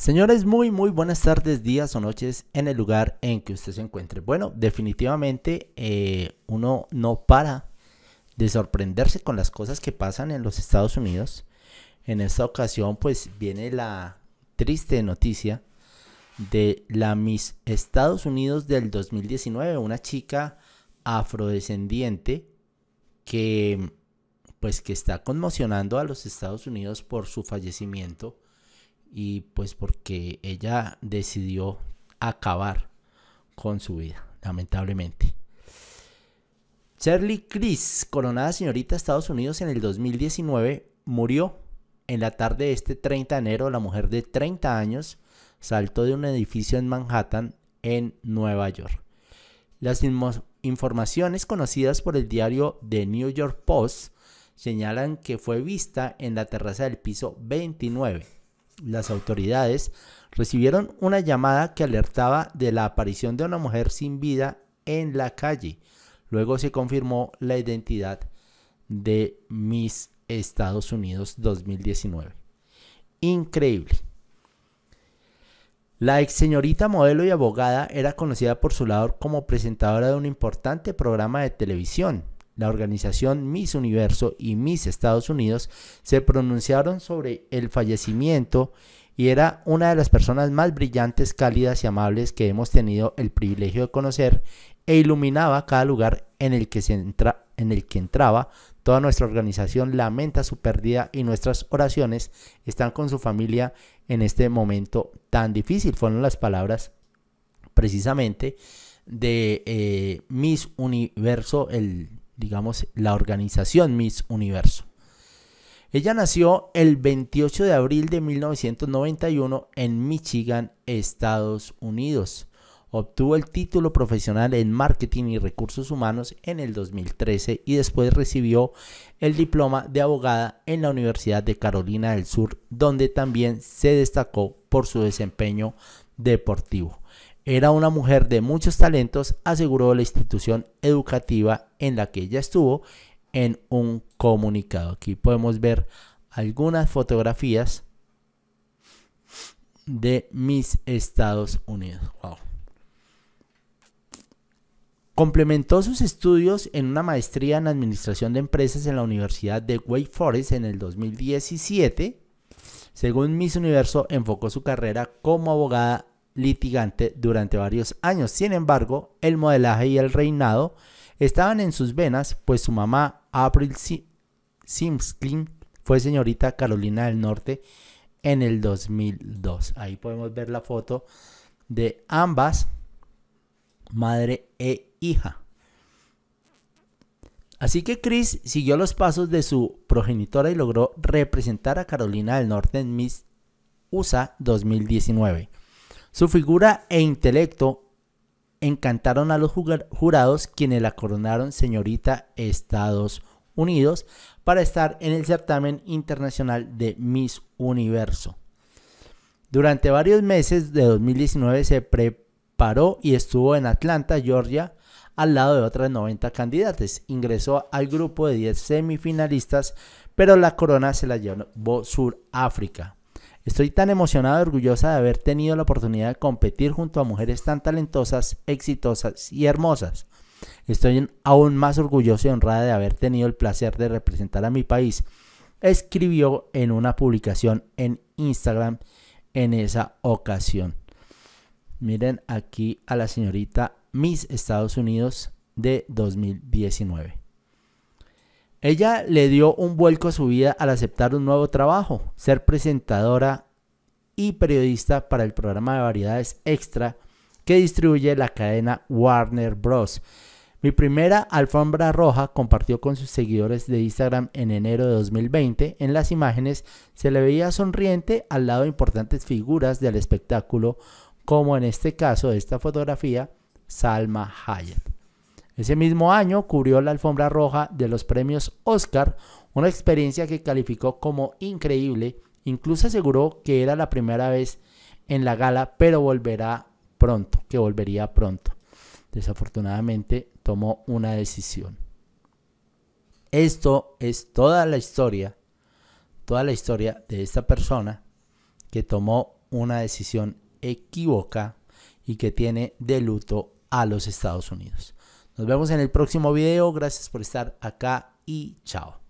Señores, muy muy buenas tardes, días o noches en el lugar en que usted se encuentre. Bueno, definitivamente eh, uno no para de sorprenderse con las cosas que pasan en los Estados Unidos. En esta ocasión pues viene la triste noticia de la Miss Estados Unidos del 2019, una chica afrodescendiente que pues que está conmocionando a los Estados Unidos por su fallecimiento y pues porque ella decidió acabar con su vida, lamentablemente. Shirley Chris, coronada señorita de Estados Unidos en el 2019, murió en la tarde de este 30 de enero. La mujer de 30 años saltó de un edificio en Manhattan, en Nueva York. Las informaciones conocidas por el diario The New York Post señalan que fue vista en la terraza del piso 29 las autoridades recibieron una llamada que alertaba de la aparición de una mujer sin vida en la calle. Luego se confirmó la identidad de Miss Estados Unidos 2019. Increíble. La ex señorita modelo y abogada era conocida por su lado como presentadora de un importante programa de televisión, la organización Miss Universo y Miss Estados Unidos se pronunciaron sobre el fallecimiento y era una de las personas más brillantes, cálidas y amables que hemos tenido el privilegio de conocer e iluminaba cada lugar en el que, se entra, en el que entraba. Toda nuestra organización lamenta su pérdida y nuestras oraciones están con su familia en este momento tan difícil. Fueron las palabras precisamente de eh, Miss Universo, el digamos, la organización Miss Universo. Ella nació el 28 de abril de 1991 en Michigan, Estados Unidos. Obtuvo el título profesional en Marketing y Recursos Humanos en el 2013 y después recibió el diploma de abogada en la Universidad de Carolina del Sur, donde también se destacó por su desempeño deportivo. Era una mujer de muchos talentos, aseguró la institución educativa en la que ella estuvo en un comunicado. Aquí podemos ver algunas fotografías de mis Estados Unidos. Complementó sus estudios en una maestría en Administración de Empresas en la Universidad de Wake Forest en el 2017. Según Miss Universo, enfocó su carrera como abogada litigante durante varios años. Sin embargo, el modelaje y el reinado estaban en sus venas, pues su mamá, April Simskin, fue señorita Carolina del Norte en el 2002. Ahí podemos ver la foto de ambas, madre e hija. Así que Chris siguió los pasos de su progenitora y logró representar a Carolina del Norte en Miss USA 2019. Su figura e intelecto encantaron a los jurados quienes la coronaron señorita Estados Unidos para estar en el certamen internacional de Miss Universo. Durante varios meses de 2019 se preparó y estuvo en Atlanta, Georgia, al lado de otras 90 candidatas. Ingresó al grupo de 10 semifinalistas, pero la corona se la llevó Sudáfrica. Estoy tan emocionada y orgullosa de haber tenido la oportunidad de competir junto a mujeres tan talentosas, exitosas y hermosas. Estoy aún más orgullosa y honrada de haber tenido el placer de representar a mi país, escribió en una publicación en Instagram en esa ocasión. Miren aquí a la señorita Miss Estados Unidos de 2019. Ella le dio un vuelco a su vida al aceptar un nuevo trabajo, ser presentadora y periodista para el programa de variedades Extra que distribuye la cadena Warner Bros. Mi primera alfombra roja compartió con sus seguidores de Instagram en enero de 2020. En las imágenes se le veía sonriente al lado de importantes figuras del espectáculo, como en este caso de esta fotografía, Salma Hayek. Ese mismo año cubrió la alfombra roja de los premios Oscar, una experiencia que calificó como increíble, incluso aseguró que era la primera vez en la gala, pero volverá pronto, que volvería pronto. Desafortunadamente tomó una decisión. Esto es toda la historia, toda la historia de esta persona que tomó una decisión equívoca y que tiene de luto a los Estados Unidos. Nos vemos en el próximo video. Gracias por estar acá y chao.